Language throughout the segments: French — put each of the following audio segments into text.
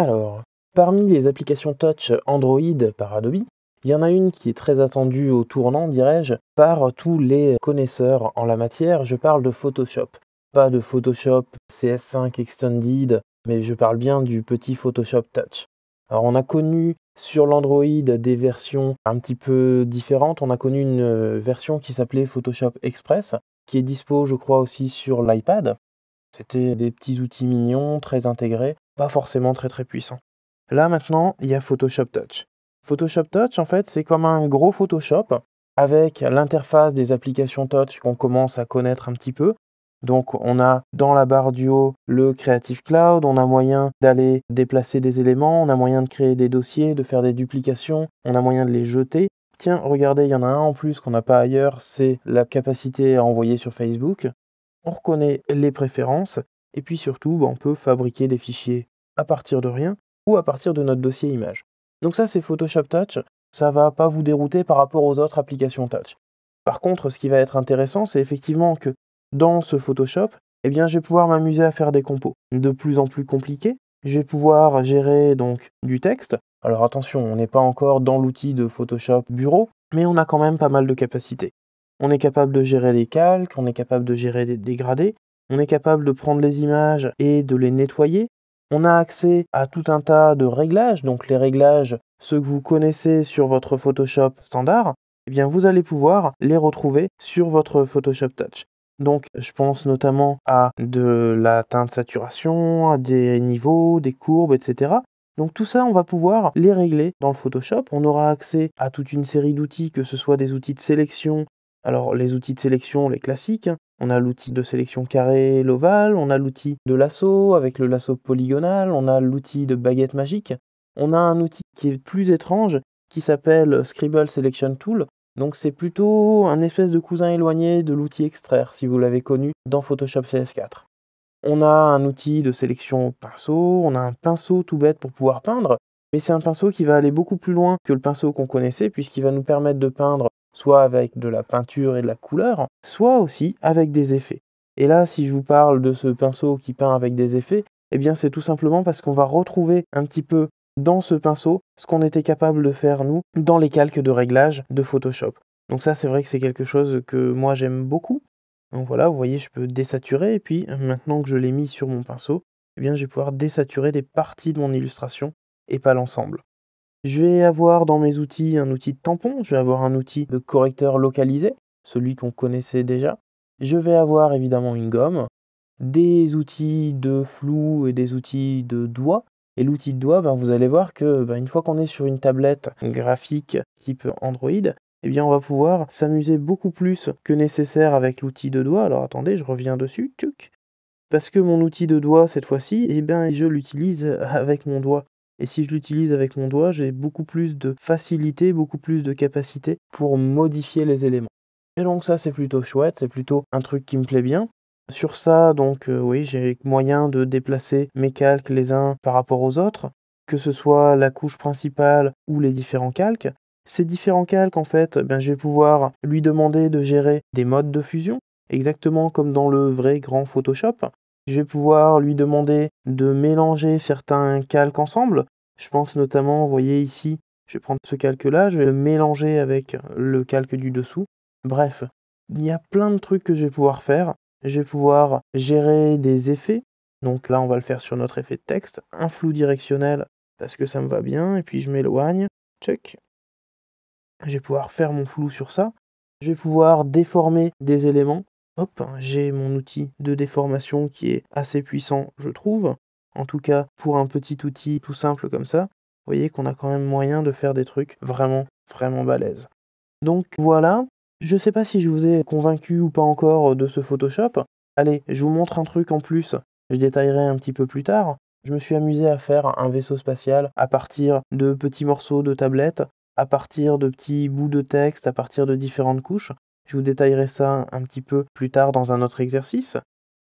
Alors, parmi les applications touch Android par Adobe, il y en a une qui est très attendue au tournant, dirais-je, par tous les connaisseurs en la matière. Je parle de Photoshop. Pas de Photoshop CS5 Extended, mais je parle bien du petit Photoshop Touch. Alors on a connu sur l'Android des versions un petit peu différentes. On a connu une euh, version qui s'appelait Photoshop Express, qui est dispo je crois aussi sur l'iPad. C'était des petits outils mignons, très intégrés pas forcément très très puissant. Là maintenant, il y a Photoshop Touch. Photoshop Touch, en fait, c'est comme un gros Photoshop avec l'interface des applications Touch qu'on commence à connaître un petit peu. Donc on a dans la barre du haut le Creative Cloud, on a moyen d'aller déplacer des éléments, on a moyen de créer des dossiers, de faire des duplications, on a moyen de les jeter. Tiens, regardez, il y en a un en plus qu'on n'a pas ailleurs, c'est la capacité à envoyer sur Facebook. On reconnaît les préférences et puis surtout, bah, on peut fabriquer des fichiers à partir de rien ou à partir de notre dossier image. Donc ça, c'est Photoshop Touch. Ça va pas vous dérouter par rapport aux autres applications Touch. Par contre, ce qui va être intéressant, c'est effectivement que dans ce Photoshop, eh bien, je vais pouvoir m'amuser à faire des compos de plus en plus compliqués. Je vais pouvoir gérer donc du texte. Alors attention, on n'est pas encore dans l'outil de Photoshop Bureau, mais on a quand même pas mal de capacités. On est capable de gérer des calques, on est capable de gérer des dégradés, on est capable de prendre les images et de les nettoyer, on a accès à tout un tas de réglages, donc les réglages, ceux que vous connaissez sur votre Photoshop standard, eh bien vous allez pouvoir les retrouver sur votre Photoshop Touch. Donc je pense notamment à de la teinte saturation, à des niveaux, des courbes, etc. Donc tout ça, on va pouvoir les régler dans le Photoshop. On aura accès à toute une série d'outils, que ce soit des outils de sélection, alors les outils de sélection, les classiques, on a l'outil de sélection carré l'ovale, on a l'outil de lasso avec le lasso polygonal, on a l'outil de baguette magique. On a un outil qui est plus étrange qui s'appelle Scribble Selection Tool. Donc c'est plutôt un espèce de cousin éloigné de l'outil extraire si vous l'avez connu dans Photoshop CS4. On a un outil de sélection pinceau, on a un pinceau tout bête pour pouvoir peindre, mais c'est un pinceau qui va aller beaucoup plus loin que le pinceau qu'on connaissait puisqu'il va nous permettre de peindre soit avec de la peinture et de la couleur, soit aussi avec des effets. Et là, si je vous parle de ce pinceau qui peint avec des effets, eh bien c'est tout simplement parce qu'on va retrouver un petit peu dans ce pinceau ce qu'on était capable de faire nous dans les calques de réglage de Photoshop. Donc ça c'est vrai que c'est quelque chose que moi j'aime beaucoup. Donc voilà, vous voyez, je peux désaturer et puis maintenant que je l'ai mis sur mon pinceau, eh bien je vais pouvoir désaturer des parties de mon illustration et pas l'ensemble. Je vais avoir dans mes outils un outil de tampon, je vais avoir un outil de correcteur localisé, celui qu'on connaissait déjà. Je vais avoir évidemment une gomme, des outils de flou et des outils de doigt. Et l'outil de doigt, ben, vous allez voir que ben, une fois qu'on est sur une tablette graphique type Android, eh bien on va pouvoir s'amuser beaucoup plus que nécessaire avec l'outil de doigt. Alors attendez, je reviens dessus, Parce que mon outil de doigt cette fois-ci, eh bien je l'utilise avec mon doigt. Et si je l'utilise avec mon doigt, j'ai beaucoup plus de facilité, beaucoup plus de capacité pour modifier les éléments. Et donc ça c'est plutôt chouette, c'est plutôt un truc qui me plaît bien. Sur ça, donc euh, oui, j'ai moyen de déplacer mes calques les uns par rapport aux autres, que ce soit la couche principale ou les différents calques. Ces différents calques, en fait, ben, je vais pouvoir lui demander de gérer des modes de fusion, exactement comme dans le vrai grand Photoshop. Je vais pouvoir lui demander de mélanger certains calques ensemble. Je pense notamment, vous voyez ici, je vais prendre ce calque-là, je vais le mélanger avec le calque du dessous. Bref, il y a plein de trucs que je vais pouvoir faire. Je vais pouvoir gérer des effets. Donc là, on va le faire sur notre effet de texte. Un flou directionnel, parce que ça me va bien. Et puis je m'éloigne. Check. Je vais pouvoir faire mon flou sur ça. Je vais pouvoir déformer des éléments hop, j'ai mon outil de déformation qui est assez puissant, je trouve. En tout cas, pour un petit outil tout simple comme ça, vous voyez qu'on a quand même moyen de faire des trucs vraiment, vraiment balèzes. Donc voilà, je sais pas si je vous ai convaincu ou pas encore de ce Photoshop. Allez, je vous montre un truc en plus, je détaillerai un petit peu plus tard. Je me suis amusé à faire un vaisseau spatial à partir de petits morceaux de tablettes, à partir de petits bouts de texte, à partir de différentes couches. Je vous détaillerai ça un petit peu plus tard dans un autre exercice.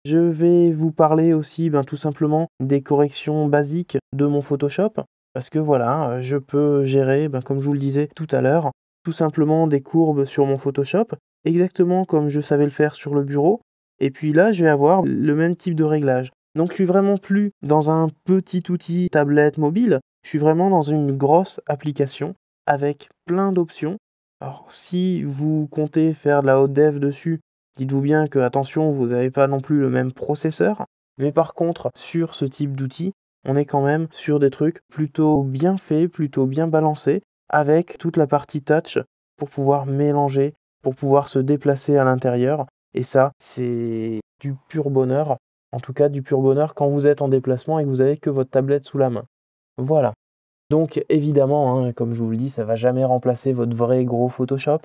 Je vais vous parler aussi ben, tout simplement des corrections basiques de mon Photoshop. Parce que voilà, je peux gérer, ben, comme je vous le disais tout à l'heure, tout simplement des courbes sur mon Photoshop, exactement comme je savais le faire sur le bureau. Et puis là, je vais avoir le même type de réglage. Donc je suis vraiment plus dans un petit outil tablette mobile, je suis vraiment dans une grosse application avec plein d'options alors si vous comptez faire de la haute dev dessus, dites-vous bien que attention, vous n'avez pas non plus le même processeur. Mais par contre, sur ce type d'outils, on est quand même sur des trucs plutôt bien faits, plutôt bien balancés, avec toute la partie touch pour pouvoir mélanger, pour pouvoir se déplacer à l'intérieur. Et ça, c'est du pur bonheur. En tout cas, du pur bonheur quand vous êtes en déplacement et que vous n'avez que votre tablette sous la main. Voilà. Donc évidemment, hein, comme je vous le dis, ça ne va jamais remplacer votre vrai gros Photoshop,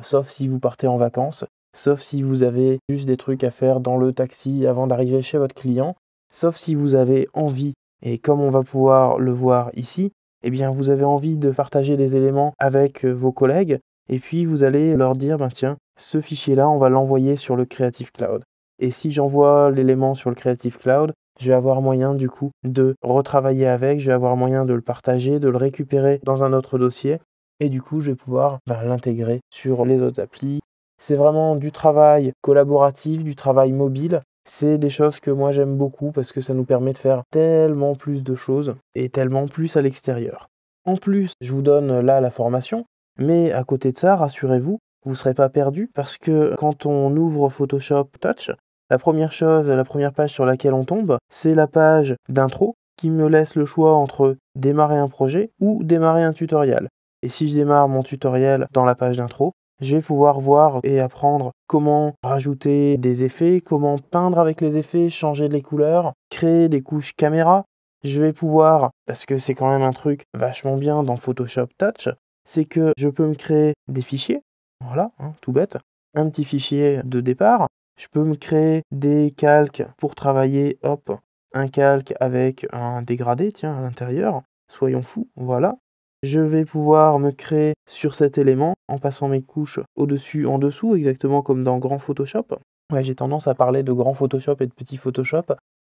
sauf si vous partez en vacances, sauf si vous avez juste des trucs à faire dans le taxi avant d'arriver chez votre client, sauf si vous avez envie, et comme on va pouvoir le voir ici, eh bien vous avez envie de partager des éléments avec euh, vos collègues, et puis vous allez leur dire, ben tiens, ce fichier-là, on va l'envoyer sur le Creative Cloud. Et si j'envoie l'élément sur le Creative Cloud, je vais avoir moyen du coup de retravailler avec, je vais avoir moyen de le partager, de le récupérer dans un autre dossier, et du coup je vais pouvoir bah, l'intégrer sur les autres applis. C'est vraiment du travail collaboratif, du travail mobile. C'est des choses que moi j'aime beaucoup parce que ça nous permet de faire tellement plus de choses et tellement plus à l'extérieur. En plus, je vous donne là la formation, mais à côté de ça, rassurez-vous, vous ne serez pas perdu parce que quand on ouvre Photoshop Touch, la première chose, la première page sur laquelle on tombe, c'est la page d'intro qui me laisse le choix entre démarrer un projet ou démarrer un tutoriel. Et si je démarre mon tutoriel dans la page d'intro, je vais pouvoir voir et apprendre comment rajouter des effets, comment peindre avec les effets, changer les couleurs, créer des couches caméra. Je vais pouvoir, parce que c'est quand même un truc vachement bien dans Photoshop Touch, c'est que je peux me créer des fichiers, voilà, hein, tout bête, un petit fichier de départ je peux me créer des calques pour travailler, hop, un calque avec un dégradé, tiens, à l'intérieur. Soyons fous, voilà. Je vais pouvoir me créer sur cet élément en passant mes couches au-dessus, en dessous, exactement comme dans Grand Photoshop. Ouais, j'ai tendance à parler de Grand Photoshop et de Petit Photoshop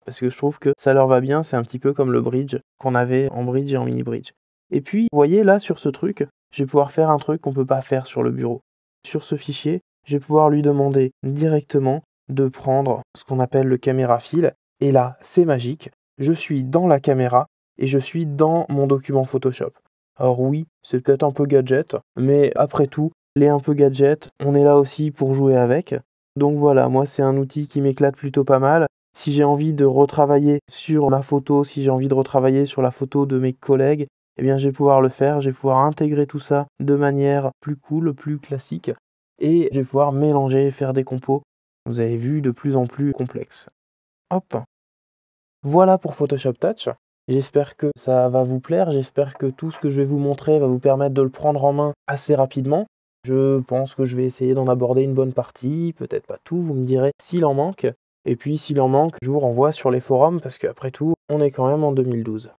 parce que je trouve que ça leur va bien, c'est un petit peu comme le bridge qu'on avait en bridge et en mini bridge. Et puis, vous voyez là sur ce truc, je vais pouvoir faire un truc qu'on ne peut pas faire sur le bureau. Sur ce fichier, je vais pouvoir lui demander directement de prendre ce qu'on appelle le caméra fil. Et là, c'est magique. Je suis dans la caméra et je suis dans mon document Photoshop. Alors oui, c'est peut-être un peu gadget, mais après tout, les un peu gadget, on est là aussi pour jouer avec. Donc voilà, moi c'est un outil qui m'éclate plutôt pas mal. Si j'ai envie de retravailler sur ma photo, si j'ai envie de retravailler sur la photo de mes collègues, eh bien je vais pouvoir le faire, je vais pouvoir intégrer tout ça de manière plus cool, plus classique et je vais pouvoir mélanger, faire des compos, vous avez vu, de plus en plus complexes. Hop Voilà pour Photoshop Touch. J'espère que ça va vous plaire, j'espère que tout ce que je vais vous montrer va vous permettre de le prendre en main assez rapidement. Je pense que je vais essayer d'en aborder une bonne partie, peut-être pas tout, vous me direz s'il en manque. Et puis s'il en manque, je vous renvoie sur les forums parce qu'après tout, on est quand même en 2012.